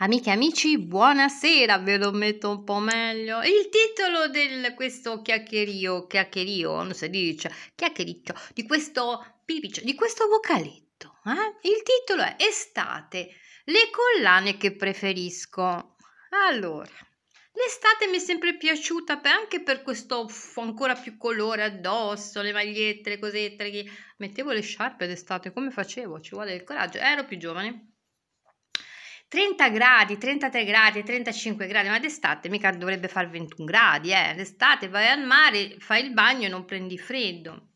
Amiche e amici, buonasera, ve lo metto un po' meglio. Il titolo di questo chiacchierio, chiacchierio, non si dice, chiacchiericcio, di questo pipiccio, di questo vocaletto. Eh? Il titolo è Estate, le collane che preferisco. Allora, l'estate mi è sempre piaciuta per, anche per questo ancora più colore addosso, le magliette, le cosette. Mettevo le sciarpe d'estate, come facevo? Ci vuole il coraggio, ero più giovane 30 gradi, 33 gradi, 35 gradi, ma d'estate mica dovrebbe far 21 gradi, eh? D'estate vai al mare, fai il bagno e non prendi freddo.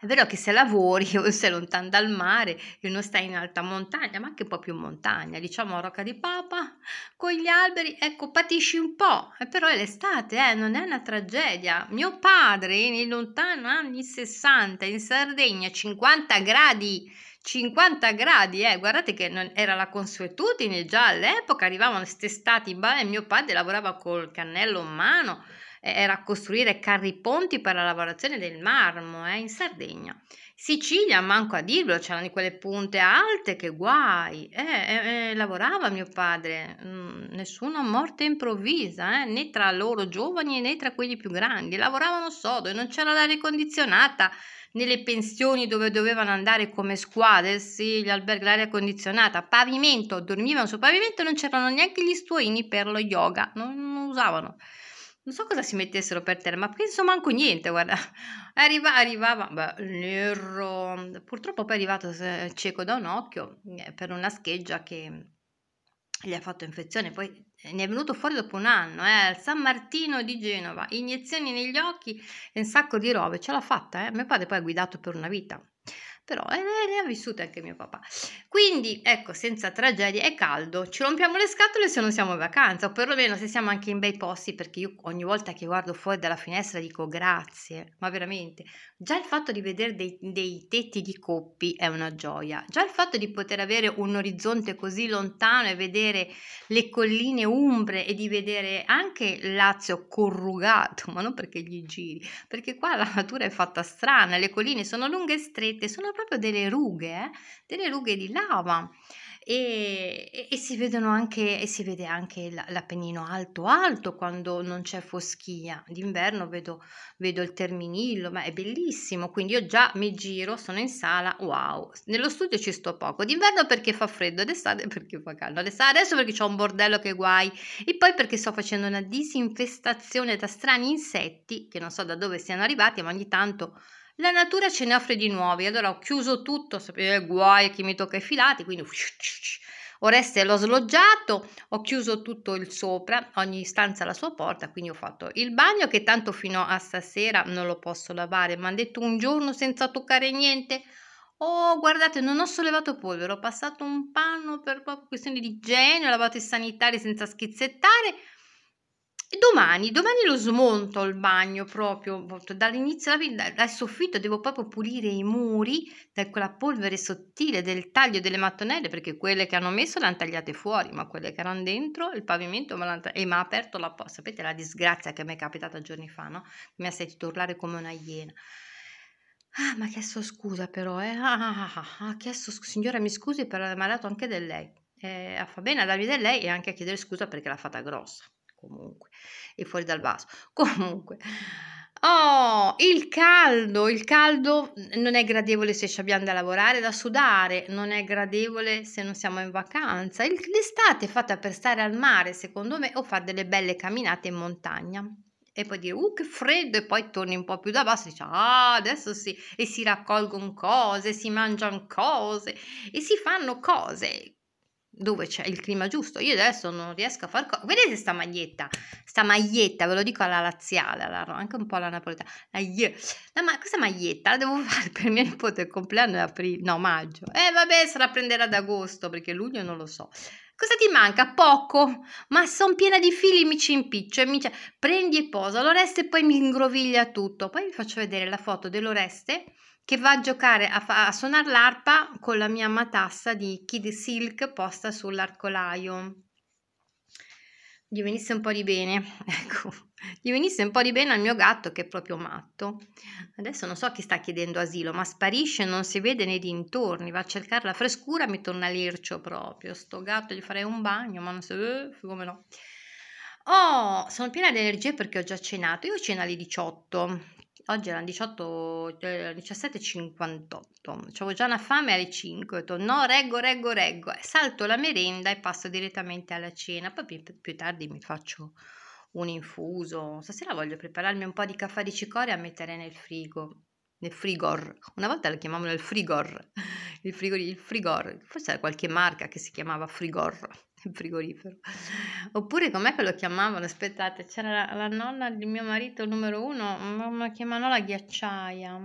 È vero che se lavori o sei lontano dal mare e non stai in alta montagna, ma anche un po' più in montagna, diciamo a Rocca di Papa, con gli alberi, ecco, patisci un po', eh, però è l'estate, eh, non è una tragedia. Mio padre, nei lontani anni 60, in Sardegna, 50 gradi 50 gradi, eh. guardate che non era la consuetudine già all'epoca, arrivavano quest'estate in balena, mio padre lavorava col cannello in mano, eh, era a costruire carri ponti per la lavorazione del marmo eh, in Sardegna. Sicilia, manco a dirlo, c'erano quelle punte alte che guai, eh, eh, eh, lavorava mio padre, mm, nessuna morte improvvisa, né tra loro giovani né tra quelli più grandi, lavoravano sodo e non c'era l'aria condizionata, nelle pensioni dove dovevano andare come squadre, sì, gli alberghi, l'aria condizionata, pavimento, dormivano sul pavimento, non c'erano neanche gli stuoini per lo yoga, non, non usavano. Non so cosa si mettessero per terra, ma penso manco niente, guarda. Arriva, arrivava, beh, nero. Purtroppo poi è arrivato eh, cieco da un occhio eh, per una scheggia che gli ha fatto infezione, poi eh, ne è venuto fuori dopo un anno, eh, al San Martino di Genova, iniezioni negli occhi e un sacco di robe, ce l'ha fatta, eh? mio padre poi ha guidato per una vita, però eh, le ha vissute anche mio papà. Quindi, ecco, senza tragedie, è caldo, ci rompiamo le scatole se non siamo in vacanza, o perlomeno se siamo anche in bei posti, perché io ogni volta che guardo fuori dalla finestra dico grazie, ma veramente, già il fatto di vedere dei, dei tetti di coppi è una gioia, già il fatto di poter avere un orizzonte così lontano e vedere le colline umbre e di vedere anche Lazio corrugato, ma non perché gli giri, perché qua la natura è fatta strana, le colline sono lunghe e strette, sono proprio delle rughe, eh? delle rughe di lava. E, e, e, si vedono anche e si vede anche l'Appennino alto alto quando non c'è foschia d'inverno vedo, vedo, il terminillo ma è bellissimo quindi io già mi giro sono in sala wow nello studio ci sto poco d'inverno perché fa freddo d'estate perché fa caldo adesso perché ho un bordello che guai e poi perché sto facendo una disinfestazione da strani insetti che non so da dove siano arrivati ma ogni tanto la natura ce ne offre di nuovi, allora ho chiuso tutto, sapete, guai a chi mi tocca i filati, quindi Oreste l'ho sloggiato, ho chiuso tutto il sopra, ogni stanza ha la sua porta, quindi ho fatto il bagno che tanto fino a stasera non lo posso lavare, mi hanno detto un giorno senza toccare niente. Oh, guardate, non ho sollevato polvere, ho passato un panno per proprio questioni di igiene, ho lavato i sanitari senza schizzettare, e domani, domani lo smonto il bagno proprio dall'inizio alla fine, dal, soffitto devo proprio pulire i muri da quella polvere sottile del taglio delle mattonelle perché quelle che hanno messo le hanno tagliate fuori, ma quelle che erano dentro il pavimento me e mi ha aperto la porta. Sapete la disgrazia che mi è capitata giorni fa, no? Mi ha sentito urlare come una iena. Ah, ma ha chiesto scusa però, eh? Ah, ah, ah, ah, ah chiesto scusa. Signora, mi scusi per aver malato anche del lei. Eh, fa bene a darmi del lei e anche a chiedere scusa perché l'ha fatta grossa comunque è fuori dal vaso. Comunque, oh, il caldo, il caldo non è gradevole se ci abbiamo da lavorare, da sudare, non è gradevole se non siamo in vacanza. L'estate è fatta per stare al mare, secondo me, o fare delle belle camminate in montagna. E poi dire, uh, che freddo, e poi torni un po' più da basso e dici, ah, adesso sì, e si raccolgono cose, si mangiano cose, e si fanno cose dove c'è il clima giusto. Io adesso non riesco a far cosa. Vedete sta maglietta? Sta maglietta, ve lo dico alla laziale, alla, anche un po' alla napoletana. La, ma- questa maglietta la devo fare per mio nipote il compleanno è aprile, no, maggio. Eh vabbè, se la prenderà ad agosto perché luglio non lo so. Cosa ti manca? Poco, ma sono piena di fili, mi ci impiccio e mi ci... prendi e posa l'oreste e poi mi ingroviglia tutto. Poi vi faccio vedere la foto dell'oreste che va a giocare a, a suonare l'arpa con la mia matassa di Kid Silk posta sull'arcolaio. Gli venisse un po' di bene, ecco, gli venisse un po' di bene al mio gatto che è proprio matto. Adesso non so chi sta chiedendo asilo, ma sparisce, non si vede nei dintorni, va a cercare la frescura, mi torna l'ircio proprio. Sto gatto gli farei un bagno, ma non so, eh, come no. Oh, sono piena di energie perché ho già cenato. Io ceno alle 18, oggi erano 18, 17.58, avevo già una fame alle 5, ho detto no, reggo, reggo, reggo, salto la merenda e passo direttamente alla cena, poi più, più tardi mi faccio un infuso, stasera voglio prepararmi un po' di caffè di cicoria e mettere nel frigo, nel frigor, una volta lo chiamavano il frigor, il frigor, il frigor, forse era qualche marca che si chiamava frigor, frigorifero. Oppure com'è che lo chiamavano? Aspettate, c'era la, la nonna di mio marito numero uno, ma mm, chiamano la ghiacciaia.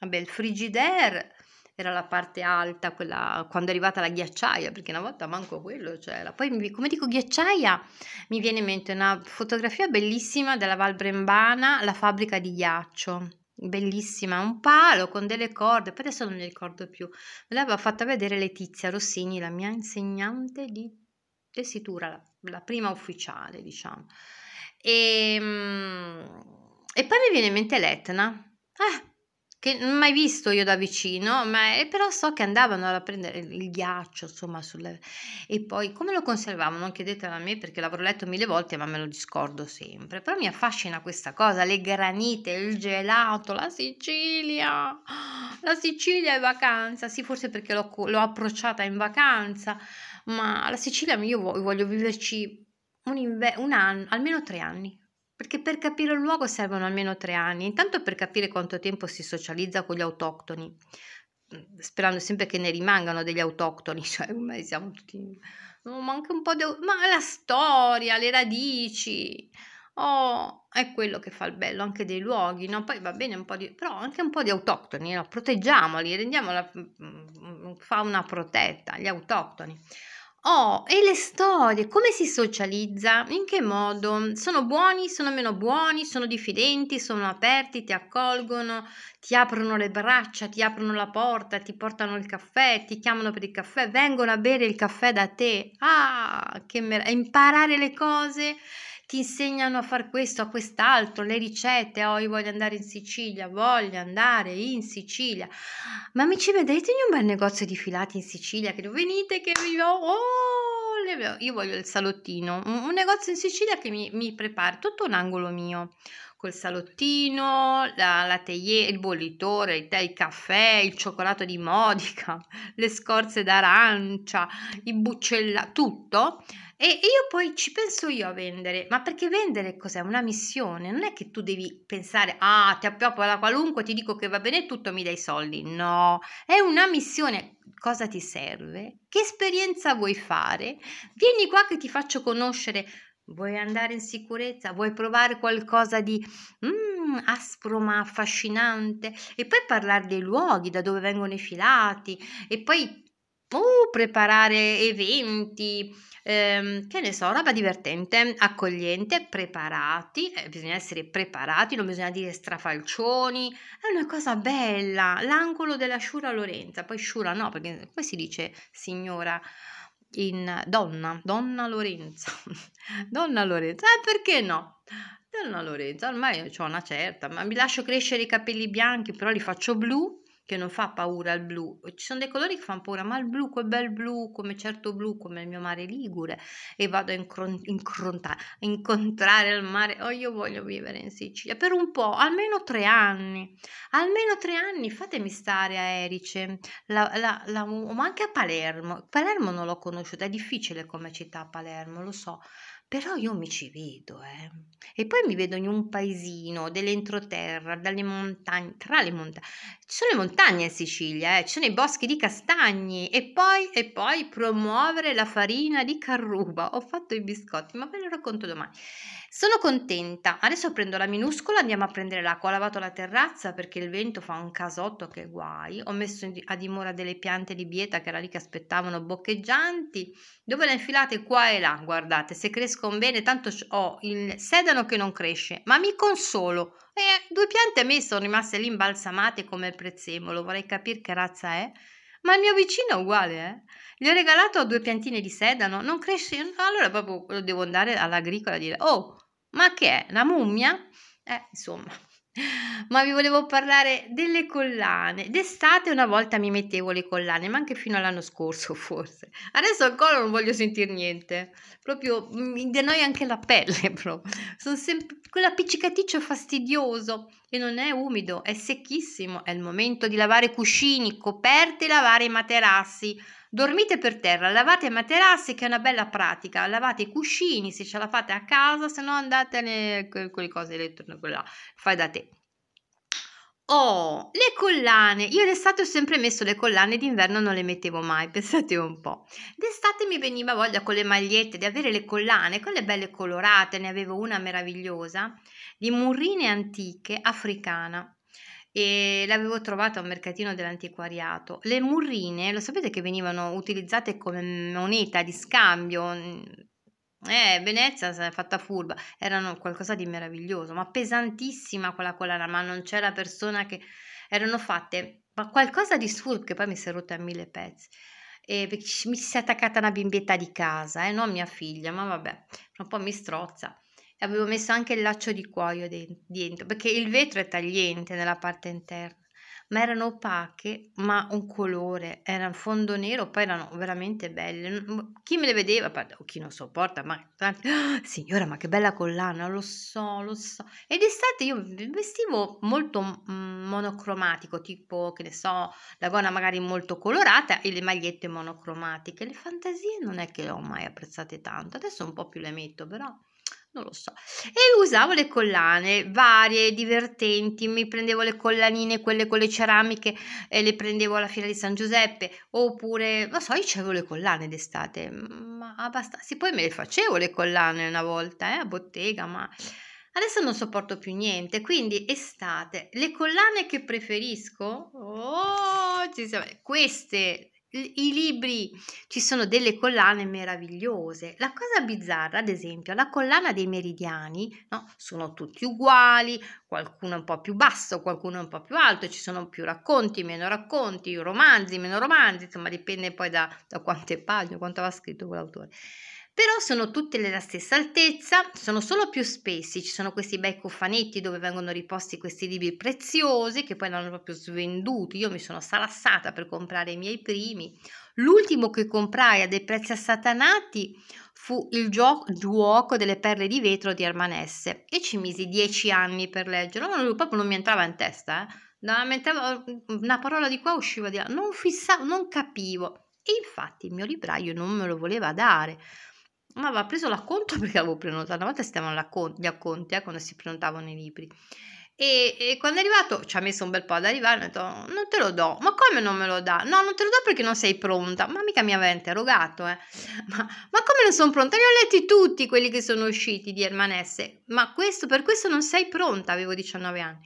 Vabbè, il frigidaire era la parte alta, quella, quando è arrivata la ghiacciaia, perché una volta manco quello c'era. Poi, come dico ghiacciaia, mi viene in mente una fotografia bellissima della Val Brembana, la fabbrica di ghiaccio bellissima, un palo con delle corde, poi adesso non mi ricordo più, me l'aveva fatta vedere Letizia Rossini, la mia insegnante di tessitura, la, la prima ufficiale, diciamo. E, ehm, e poi mi viene in mente l'Etna. Eh, che non ho mai visto io da vicino, ma, eh, però so che andavano a prendere il ghiaccio, insomma, sulle... e poi come lo conservavano, Non chiedetelo a me perché l'avrò letto mille volte, ma me lo discordo sempre. Però mi affascina questa cosa, le granite, il gelato, la Sicilia, la Sicilia è vacanza, sì, forse perché l'ho, l'ho approcciata in vacanza, ma la Sicilia io voglio, voglio viverci un, inver- un anno, almeno tre anni, perché per capire il luogo servono almeno tre anni, intanto per capire quanto tempo si socializza con gli autoctoni, mhmm, sperando sempre che ne rimangano degli autoctoni, cioè ormai siamo tutti... Manca un po' di... ma la storia, le radici, oh, è quello che fa il bello anche dei luoghi, no? Poi va bene un po' di... però anche un po' di autoctoni, no? Proteggiamoli, rendiamo la mhmm, mhmm, fauna protetta, gli autoctoni. Oh, e le storie, come si socializza? In che modo? Sono buoni, sono meno buoni, sono diffidenti, sono aperti, ti accolgono, ti aprono le braccia, ti aprono la porta, ti portano il caffè, ti chiamano per il caffè, vengono a bere il caffè da te. Ah, che meraviglia! Imparare le cose ti insegnano a fare questo, a quest'altro, le ricette, oh io voglio andare in Sicilia, voglio andare in Sicilia, ma mi ci vedete in un bel negozio di filati in Sicilia, che venite che vi ho... Oh! io voglio il salottino, un, un negozio in Sicilia che mi, mi, prepara tutto un angolo mio, col salottino, la, la teie, il bollitore, il, tè, il caffè, il cioccolato di Modica, le scorze d'arancia, i buccella, tutto e, io poi ci penso io a vendere, ma perché vendere cos'è? Una missione, non è che tu devi pensare, ah, ti appioppo da qualunque, ti dico che va bene tutto, mi dai soldi. No, è una missione. Cosa ti serve? Che esperienza vuoi fare? Vieni qua che ti faccio conoscere Vuoi andare in sicurezza? Vuoi provare qualcosa di mm, aspro ma affascinante? E poi parlare dei luoghi da dove vengono i filati e poi o preparare eventi, ehm, che ne so, roba divertente, accogliente, preparati, eh, bisogna essere preparati, non bisogna dire strafalcioni, è una cosa bella, l'angolo della Sciura Lorenza, poi Sciura no, perché come si dice signora? In donna, donna Lorenza, donna Lorenza, eh, perché no? Donna Lorenza, ormai ho una certa, ma mi lascio crescere i capelli bianchi, però li faccio blu che non fa paura al blu, ci sono dei colori che fanno paura, ma il blu, quel bel blu, come certo blu, come il mio mare Ligure, e vado a, incron- a incontrare il mare, oh io voglio vivere in Sicilia, per un po', almeno tre anni, almeno tre anni, fatemi stare a Erice, la, la, la, ma anche a Palermo, Palermo non l'ho conosciuta, è difficile come città Palermo, lo so, però io mi ci vedo, eh. E poi mi vedo in un paesino dell'entroterra, dalle montagne, tra le montagne, ci sono le montagne in Sicilia, eh? ci sono i boschi di castagni e poi, e poi promuovere la farina di carruba. Ho fatto i biscotti, ma ve lo racconto domani. Sono contenta. Adesso prendo la minuscola, andiamo a prendere l'acqua. Ho lavato la terrazza perché il vento fa un casotto che guai. Ho messo a dimora delle piante di bieta che era lì che aspettavano boccheggianti. Dove le infilate qua e là, guardate, se crescono bene, tanto ho il sedano che non cresce, ma mi consolo e eh, due piante a me sono rimaste lì imbalsamate come il prezzemolo, vorrei capire che razza è. Ma il mio vicino è uguale, eh? Gli ho regalato due piantine di sedano, non cresce... Allora proprio devo andare all'agricola a dire, oh, ma che è, una mummia? Eh, insomma ma vi volevo parlare delle collane. D'estate una volta mi mettevo le collane, ma anche fino all'anno scorso forse. Adesso ancora non voglio sentire niente. Proprio mi denoia anche la pelle, proprio. Sono sempre quell'appiccicaticcio fastidioso e non è umido, è secchissimo. È il momento di lavare cuscini, coperte e lavare i materassi. Dormite per terra, lavate i materassi che è una bella pratica, lavate i cuscini se ce la fate a casa, se no andate con quelle cose elettroniche là, fai da te. Oh, le collane! Io d'estate ho sempre messo le collane, d'inverno non le mettevo mai, pensate un po'. D'estate mi veniva voglia con le magliette di avere le collane, quelle belle colorate, ne avevo una meravigliosa, di murrine antiche africana e l'avevo trovata a un mercatino dell'antiquariato. Le murrine, lo sapete che venivano utilizzate come moneta di scambio? Mm, eh, Venezia si è fatta furba, erano qualcosa di meraviglioso, ma pesantissima quella collana, ma non c'era persona che erano fatte, ma qualcosa di sfurbo che poi mi si è rotta a mille pezzi. E mi si è attaccata una bimbietta di casa, eh, non mia figlia, ma vabbè, un po' mi strozza avevo messo anche il laccio di cuoio dentro perché il vetro è tagliente nella parte interna ma erano opache ma un colore era un fondo nero poi erano veramente belle chi me le vedeva o chi non sopporta ma tanti, oh, signora ma che bella collana lo so lo so ed estate io vestivo molto monocromatico tipo che ne so la gonna magari molto colorata e le magliette monocromatiche le fantasie non è che le ho mai apprezzate tanto adesso un po' più le metto però non lo so. E usavo le collane varie, divertenti, mi prendevo le collanine, quelle con le ceramiche e eh, le prendevo alla fiera di San Giuseppe, oppure, non so, io avevo le collane d'estate, mm, ma abbastanza, poi me le facevo le collane una volta, eh, a bottega, ma adesso non sopporto più niente, quindi estate, le collane che preferisco, oh, ci siamo, queste i libri, ci sono delle collane meravigliose. La cosa bizzarra, ad esempio, la collana dei meridiani, no? sono tutti uguali, qualcuno è un po' più basso, qualcuno è un po' più alto, ci sono più racconti, meno racconti, romanzi, meno romanzi, insomma dipende poi da, da quante pagine, quanto va scritto quell'autore però sono tutte della stessa altezza, sono solo più spessi, ci sono questi bei cofanetti dove vengono riposti questi libri preziosi che poi l'hanno proprio svenduti, io mi sono salassata per comprare i miei primi, l'ultimo che comprai a dei prezzi assatanati fu il gio- giuoco delle perle di vetro di Armanesse e ci misi dieci anni per leggerlo, ma lui proprio non mi entrava in testa, eh. Mm, una parola di qua usciva di là, non fissavo, non capivo. E infatti il mio libraio non me lo voleva dare ma aveva preso l'acconto perché avevo prenotato, una volta stavano gli acconti eh, quando si prenotavano i libri. E, e, quando è arrivato ci ha messo un bel po' ad arrivare, ho detto non te lo do, ma come non me lo dà? No, non te lo do perché non sei pronta, ma mica mi aveva interrogato, eh. ma, ma, come non sono pronta? Li ho letti tutti quelli che sono usciti di Hermanesse, ma questo, per questo non sei pronta, avevo 19 anni.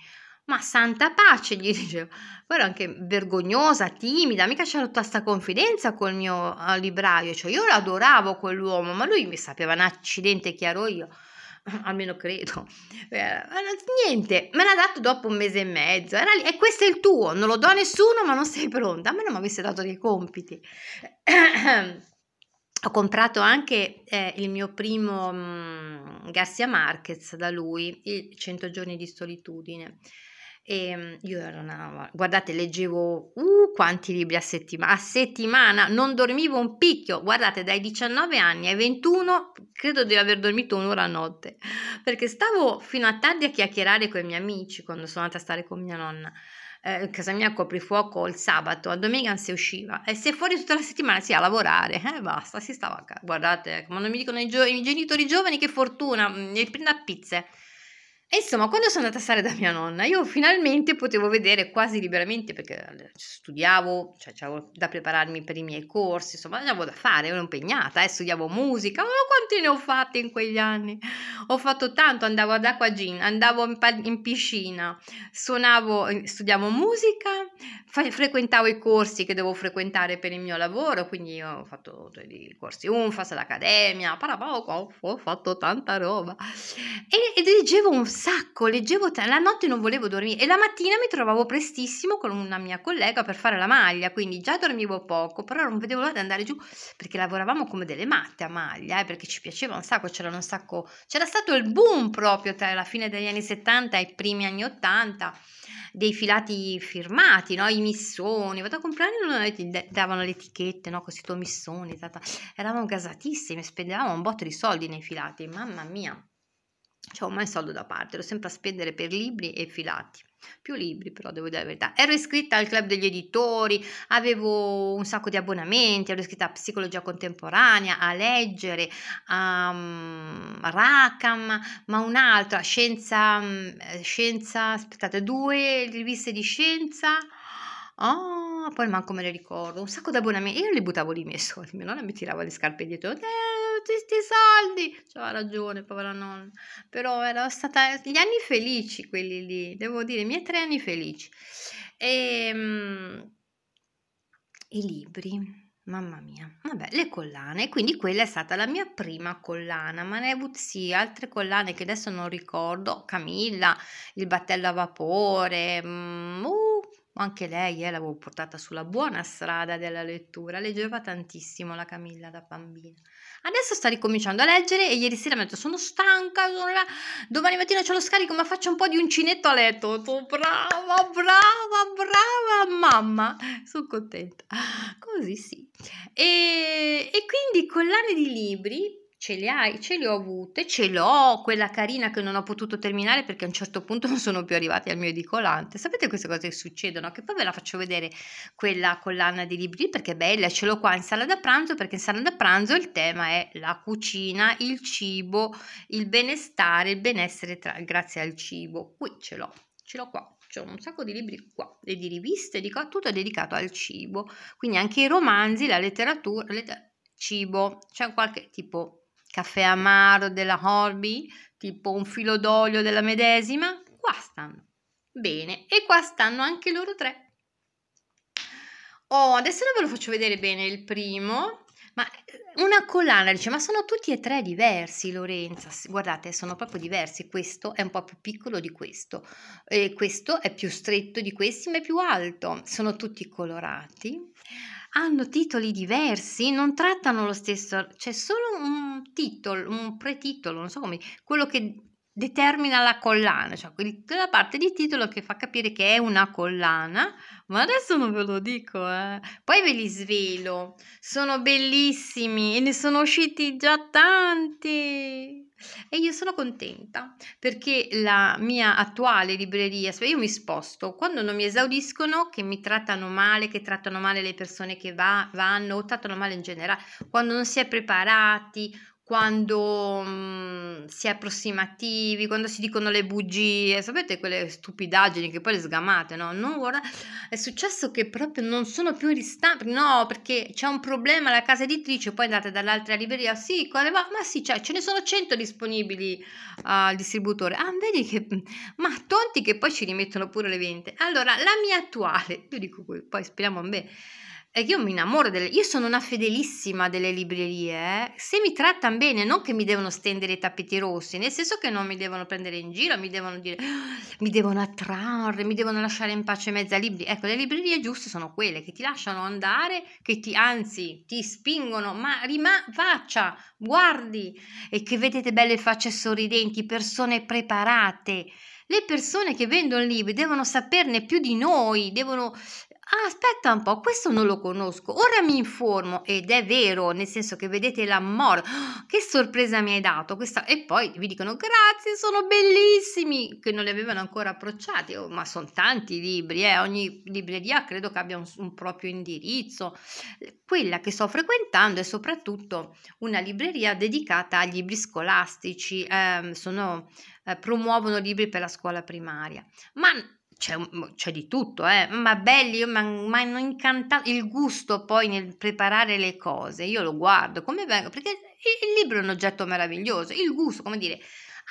Ma santa pace, gli dicevo. Poi ero anche vergognosa, timida, mica c'era tutta questa confidenza col mio eh, libraio. Cioè, io adoravo quell'uomo, ma lui mi sapeva un accidente chiaro io. Almeno credo. Eh, niente, me l'ha dato dopo un mese e mezzo. Era lì, e questo è il tuo, non lo do a nessuno, ma non sei pronta. A me non mi avesse dato dei compiti. Ho comprato anche eh, il mio primo mh, mm, Garcia Marquez da lui, il 100 giorni di solitudine. E ehm, io ero una... Guardate, leggevo uh, quanti libri a settimana. A settimana non dormivo un picchio. Guardate, dai 19 anni ai 21 credo di aver dormito un'ora a notte. Perché stavo fino a tardi a chiacchierare con i miei amici quando sono andata a stare con mia nonna. Eh, casa mia coprifuoco il sabato, a domenica non si usciva. E se fuori tutta la settimana si sì, a lavorare. Eh, basta, si stava a casa. Guardate, come eh, non mi dicono i, gio- i genitori giovani, che fortuna. Mm, e prende a pizze. E insomma, quando sono andata a stare da mia nonna, io finalmente potevo vedere quasi liberamente perché eh, studiavo, cioè avevo da prepararmi per i miei corsi, insomma, avevo da fare, ero impegnata, eh, studiavo musica, ma oh, quante ne ho fatte in quegli anni? Ho fatto tanto, andavo ad acqua gin, andavo in, in piscina, suonavo, eh, studiavo musica, frequentavo i corsi che devo frequentare per il mio lavoro, quindi ho fatto i corsi UNFAS, l'Accademia, parabò, ho fatto tanta roba. E, e dirigevo un sacco, leggevo t- la notte non volevo dormire e la mattina mi trovavo prestissimo con una mia collega per fare la maglia, quindi già dormivo poco, però non vedevo l'ora di andare giù perché lavoravamo come delle matte a maglia, eh, perché ci piaceva un sacco, c'era un sacco, c'era stato il boom proprio tra la fine degli anni 70 e i primi anni 80 dei filati firmati, no? i missoni, vado a comprare non ti davano le etichette, no? questi tuoi missoni, tata. eravamo gasatissimi, spendevamo un botto di soldi nei filati, mamma mia. Cioè, ho mai soldo da parte, ero sempre a spendere per libri e filati. Più libri, però, devo dire la verità. Ero iscritta al club degli editori, avevo un sacco di abbonamenti, ero iscritta a psicologia contemporanea, a leggere, a um, Rackham, ma un'altra, scienza, mm, eh, scienza, aspettate, due riviste di scienza. Oh, poi manco me le ricordo, un sacco di abbonamenti. Io li buttavo lì i miei soldi, non mi tiravo le scarpe dietro. Eh, tutti questi soldi. C'aveva cioè, ragione, povera nonna. Però erano stati gli anni felici quelli lì, devo dire, i miei tre anni felici. E, um, I libri. Mamma mia, vabbè, le collane, quindi quella è stata la mia prima collana, ma ne ho avuto sì, altre collane che adesso non ricordo, Camilla, il battello a vapore, mm, uh, anche lei eh, l'avevo portata sulla buona strada della lettura, leggeva tantissimo la Camilla da bambina. Adesso sta ricominciando a leggere e ieri sera mi ha detto sono stanca, sono là. domani mattina ce lo scarico ma faccio un po' di uncinetto a letto. Oh, brava, brava, brava mamma, sono contenta. Così sì. E, e quindi collane di libri ce le hai, ce le ho avute, ce l'ho, quella carina che non ho potuto terminare perché a un certo punto non sono più arrivati al mio edicolante. Sapete queste cose che succedono? Che poi ve la faccio vedere quella collana di libri perché è bella, ce l'ho qua in sala da pranzo perché in sala da pranzo il tema è la cucina, il cibo, il benestare, il benessere tra, grazie al cibo. Qui ce l'ho, ce l'ho qua c'è un sacco di libri qua e di riviste, di tutto è dedicato al cibo, quindi anche i romanzi, la letteratura, letter- cibo, c'è qualche tipo caffè amaro della Horby, tipo un filo d'olio della medesima, qua stanno. Bene, e qua stanno anche loro tre. Oh, adesso non ve lo faccio vedere bene il primo, ma eh, una collana dice, ma sono tutti e tre diversi, Lorenza. Guardate, sono proprio diversi. Questo è un po' più piccolo di questo, e questo è più stretto di questi, ma è più alto. Sono tutti colorati hanno titoli diversi, non trattano lo stesso, c'è solo un titolo, un pretitolo, non so come, quello che determina la collana, cioè quella parte di titolo che fa capire che è una collana, ma adesso non ve lo dico, eh. poi ve li svelo, sono bellissimi e ne sono usciti già tanti. E io sono contenta perché la mia attuale libreria, io mi sposto, quando non mi esaudiscono, che mi trattano male, che trattano male le persone che va, vanno o trattano male in generale, quando non si è preparati, quando um, si è approssimativi, quando si dicono le bugie, sapete quelle stupidaggini che poi le sgamate, no? No, guarda, è successo che proprio non sono più ristampi, no, perché c'è un problema alla casa editrice, poi andate dall'altra libreria, sì, quale va? Ma sì, cioè, ce ne sono 100 disponibili uh, al distributore. Ah, vedi che, mhmm, ma tonti che poi ci rimettono pure le 20. Allora, la mia attuale, io dico, poi speriamo a me, eh, io mi innamoro delle... Io sono una fedelissima delle librerie, eh. se mi trattano bene, non che mi devono stendere i tappeti rossi, nel senso che non mi devono prendere in giro, mi devono dire, ah, mi devono attrarre, mi devono lasciare in pace mezza libri. Ecco, le librerie giuste sono quelle che ti lasciano andare, che ti, anzi, ti spingono, ma rima, faccia, guardi, e che vedete belle facce sorridenti, persone preparate, le persone che vendono libri devono saperne più di noi, devono Ah, aspetta un po', questo non lo conosco. Ora mi informo ed è vero, nel senso che vedete la l'amore. Oh, che sorpresa mi hai dato questa e poi vi dicono "Grazie, sono bellissimi", che non li avevano ancora approcciati, oh, ma sono tanti i libri, eh. ogni libreria credo che abbia un, un proprio indirizzo. Quella che sto frequentando è soprattutto una libreria dedicata agli libri scolastici, eh, sono, eh, promuovono libri per la scuola primaria. Ma c'è, c'è, di tutto, eh? ma belli, ma, ma hanno incantato il gusto poi nel preparare le cose, io lo guardo, come vengo, perché il libro è un oggetto meraviglioso, il gusto, come dire,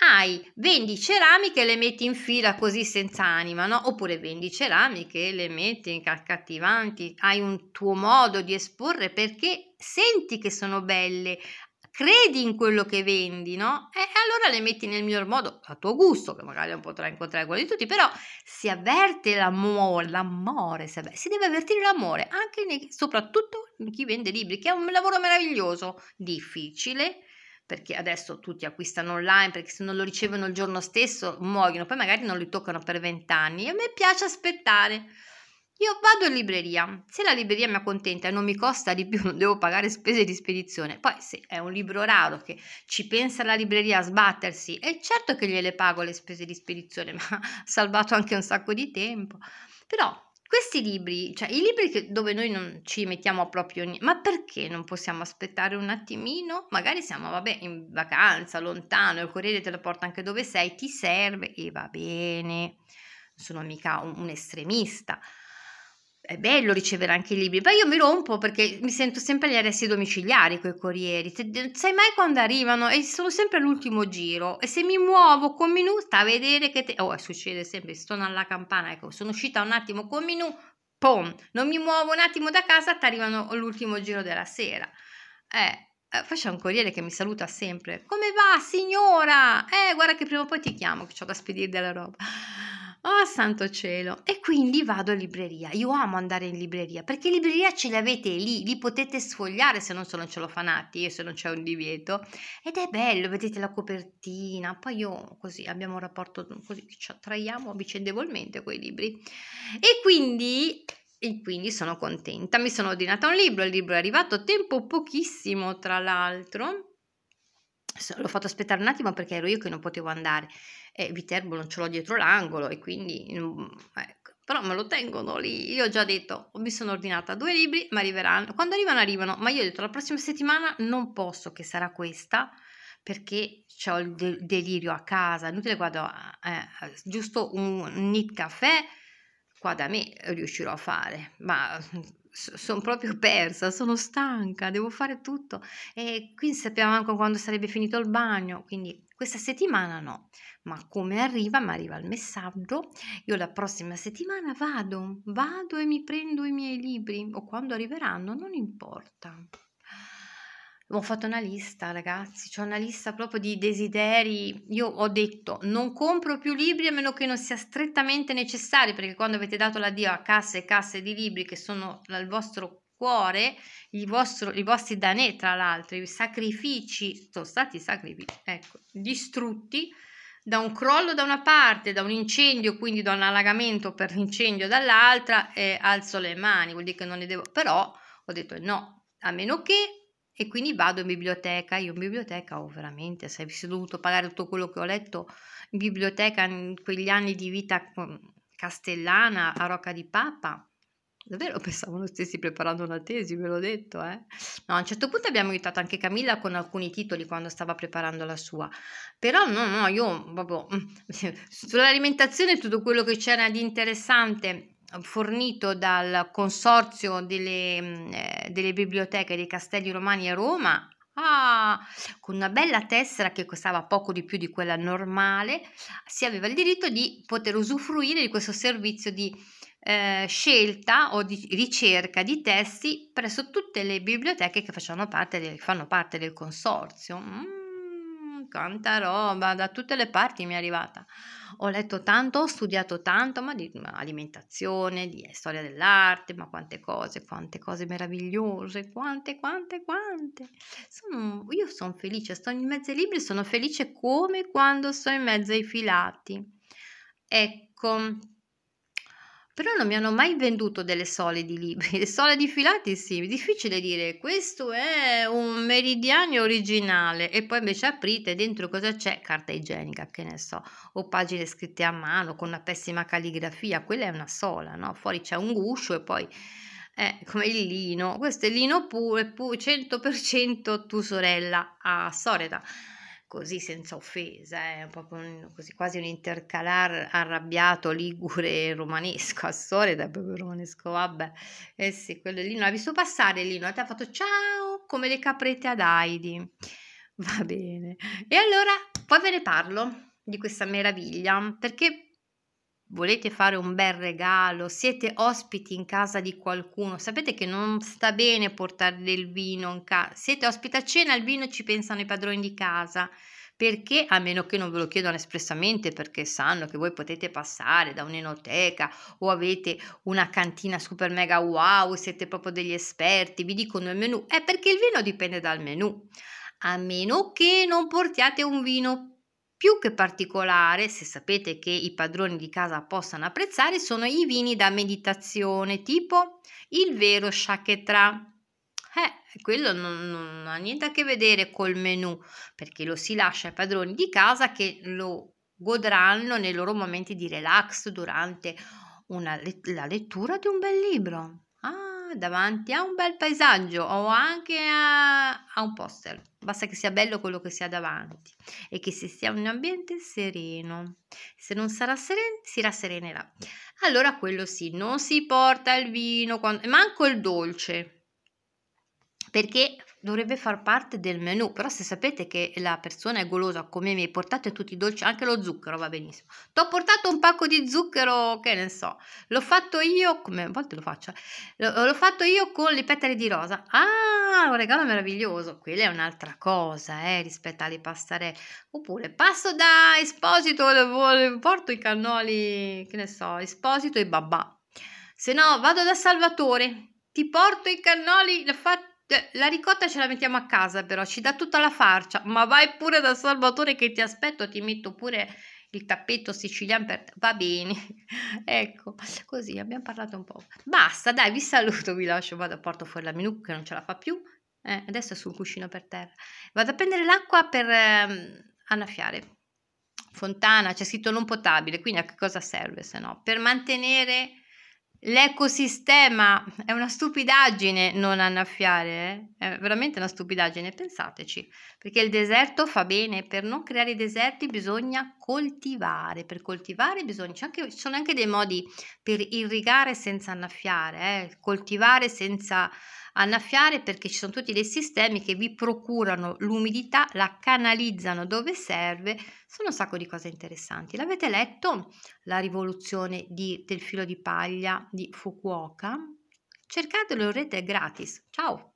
hai, vendi ceramiche e le metti in fila così senza anima, no? oppure vendi ceramiche e le metti in cattivanti, hai un tuo modo di esporre perché senti che sono belle, credi in quello che vendi, no? E allora le metti nel miglior modo, a tuo gusto, che magari non potrà incontrare quello di tutti, però si avverte l'amore, l'amore si, avverte, si deve avvertire l'amore, anche nei, soprattutto in chi vende libri, che è un lavoro meraviglioso, difficile, perché adesso tutti acquistano online, perché se non lo ricevono il giorno stesso muoiono, poi magari non li toccano per vent'anni. A me piace aspettare. Io vado in libreria, se la libreria mi accontenta e non mi costa di più, non devo pagare spese di spedizione. Poi se è un libro raro che ci pensa la libreria a sbattersi, è certo che gliele pago le spese di spedizione, ma ha salvato anche un sacco di tempo. Però questi libri, cioè i libri che, dove noi non ci mettiamo proprio niente, ma perché non possiamo aspettare un attimino? Magari siamo, vabbè, in vacanza, lontano, il corriere te lo porta anche dove sei, ti serve e va bene. Non sono mica un, un estremista, è bello ricevere anche i libri, ma io mi rompo perché mi sento sempre agli arresti domiciliari con i corrieri, sai mai quando arrivano e sono sempre all'ultimo giro e se mi muovo con Minù sta a vedere che te... Oh, eh, succede sempre, sono alla campana, ecco, sono uscita un attimo con Minù, pom, non mi muovo un attimo da casa, ti arrivano all'ultimo giro della sera. Eh, eh poi un corriere che mi saluta sempre, come va signora? Eh, guarda che prima o poi ti chiamo, che ho da spedire della roba. Oh santo cielo! E quindi vado in libreria. Io amo andare in libreria perché in libreria ce li avete lì, li potete sfogliare se non sono celofanati e se non c'è un divieto. Ed è bello, vedete la copertina. Poi io così abbiamo un rapporto così che ci attraiamo vicendevolmente quei libri. E quindi e quindi sono contenta. Mi sono ordinata un libro, il libro è arrivato a tempo pochissimo, tra l'altro. L'ho fatto aspettare un attimo perché ero io che non potevo andare e Viterbo non ce l'ho dietro l'angolo e quindi mm, ecco, però me lo tengono lì. Io ho già detto, mi sono ordinata due libri, ma arriveranno. Quando arrivano arrivano, ma io ho detto la prossima settimana non posso che sarà questa perché ho il de- delirio a casa, inutile guardo eh, giusto un, un nit caffè qua da me riuscirò a fare, ma sono proprio persa, sono stanca, devo fare tutto e quindi sappiamo anche quando sarebbe finito il bagno, quindi questa settimana no, ma come arriva, mi arriva il messaggio, io la prossima settimana vado, vado e mi prendo i miei libri o quando arriveranno, non importa ho fatto una lista, ragazzi, c'è una lista proprio di desideri. Io ho detto non compro più libri a meno che non sia strettamente necessario, perché quando avete dato l'addio a casse e casse di libri che sono il vostro cuore, vostro, i vostri danè, tra l'altro, i sacrifici, sono stati sacrifici, ecco, distrutti da un crollo da una parte, da un incendio, quindi da un allagamento per l'incendio dall'altra, e alzo le mani, vuol dire che non ne devo, però ho detto no, a meno che e quindi vado in biblioteca, io in biblioteca ho veramente, se avessi dovuto pagare tutto quello che ho letto in biblioteca in quegli anni di vita castellana a Rocca di Papa, davvero pensavo lo stessi preparando una tesi, ve l'ho detto, eh? No, a un certo punto abbiamo aiutato anche Camilla con alcuni titoli quando stava preparando la sua, però no, no, io proprio mm, sull'alimentazione tutto quello che c'era di interessante fornito dal Consorzio delle, mm, eh, delle Biblioteche dei Castelli Romani a Roma Ah, con una bella tessera che costava poco di più di quella normale, si aveva il diritto di poter usufruire di questo servizio di eh, scelta o di ricerca di testi presso tutte le biblioteche che facevano parte del, fanno parte del consorzio. Mm quanta roba, da tutte le parti mi è arrivata. Ho letto tanto, ho studiato tanto, ma di alimentazione, di storia dell'arte, ma quante cose, quante cose meravigliose, quante, quante, quante. Sono, io sono felice, sto in mezzo ai libri, sono felice come quando sto in mezzo ai filati. Ecco però non mi hanno mai venduto delle sole di libri, le sole di filati sì, è difficile dire questo è un meridiano originale e poi invece aprite dentro cosa c'è? Carta igienica, che ne so, o pagine scritte a mano con una pessima calligrafia, quella è una sola, no? Fuori c'è un guscio e poi eh, come il lino, questo è lino pure, 100% tu sorella a ah, sorella così senza offesa, eh, proprio un, così, quasi un intercalar arrabbiato ligure romanesco, a storia è proprio romanesco, vabbè, eh sì, quello lì non ha visto passare lì, no? ti ha fatto ciao come le caprette ad Heidi, va bene, e allora poi ve ne parlo di questa meraviglia, perché volete fare un bel regalo, siete ospiti in casa di qualcuno, sapete che non sta bene portare del vino in casa, siete ospiti a cena, il vino ci pensano i padroni di casa, perché a meno che non ve lo chiedano espressamente, perché sanno che voi potete passare da un'enoteca o avete una cantina super mega wow, siete proprio degli esperti, vi dicono il menù, è perché il vino dipende dal menù. A meno che non portiate un vino più che particolare, se sapete che i padroni di casa possano apprezzare, sono i vini da meditazione, tipo il vero Chaketra. Eh, quello non, non ha niente a che vedere col menù, perché lo si lascia ai padroni di casa che lo godranno nei loro momenti di relax durante una, la lettura di un bel libro. Ah, davanti a un bel paesaggio o anche a, a, un poster. Basta che sia bello quello che si ha davanti e che si sia in un ambiente sereno. Se non sarà sereno, si rasserenerà. Allora quello sì, non si porta il vino, quando, manco il dolce, perché dovrebbe far parte del menu, però se sapete che la persona è golosa come mi portate tutti i dolci, anche lo zucchero va benissimo. Ti ho portato un pacco di zucchero, che ne so, l'ho fatto io, come a volte lo faccio, eh. l'ho fatto io con le petali di rosa. Ah, un regalo meraviglioso, quella è un'altra cosa eh, rispetto alle pastare. Oppure passo da Esposito, porto i cannoli, che ne so, Esposito e babà. Se no vado da Salvatore, ti porto i cannoli, l'ho fatto cioè, la ricotta ce la mettiamo a casa però, ci dà tutta la farcia, ma vai pure da Salvatore che ti aspetto, ti metto pure il tappeto siciliano per... va bene, ecco, così abbiamo parlato un po'. Basta, dai, vi saluto, vi lascio, vado a porto fuori la menù che non ce la fa più, eh, adesso è sul cuscino per terra. Vado a prendere l'acqua per ehm, annaffiare. Fontana, c'è scritto non potabile, quindi a che cosa serve se no? Per mantenere L'ecosistema è una stupidaggine non annaffiare, eh? è veramente una stupidaggine, pensateci, perché il deserto fa bene, per non creare i deserti bisogna coltivare, per coltivare bisogna, ci sono anche dei modi per irrigare senza annaffiare, eh? coltivare senza Annaffiare perché ci sono tutti dei sistemi che vi procurano l'umidità, la canalizzano dove serve, sono un sacco di cose interessanti. L'avete letto La rivoluzione di, del filo di paglia di Fukuoka? Cercatelo in rete gratis. Ciao!